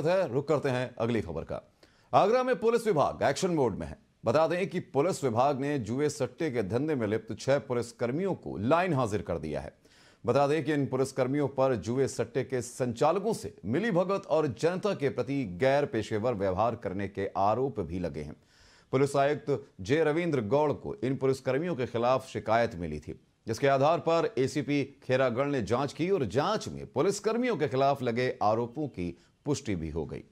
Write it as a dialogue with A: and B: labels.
A: है रुक करते हैं अगली खबर का आगरा में पुलिस विभाग एक्शन मोड में है बता दें कि पुलिस विभाग ने जुए सट्टे के धंधे में लिप्त छह पुलिसकर्मियों को लाइन हाजिर कर दिया है बता दें कि इन पुलिसकर्मियों पर जुए सट्टे के संचालकों से मिली भगत और जनता के प्रति गैर पेशेवर व्यवहार करने के आरोप भी लगे हैं पुलिस आयुक्त जे रविंद्र गौड़ को इन पुलिसकर्मियों के खिलाफ शिकायत मिली थी जिसके आधार पर एसीपी खेरागढ़ ने जांच की और जांच में पुलिसकर्मियों के खिलाफ लगे आरोपों की पुष्टि भी हो गई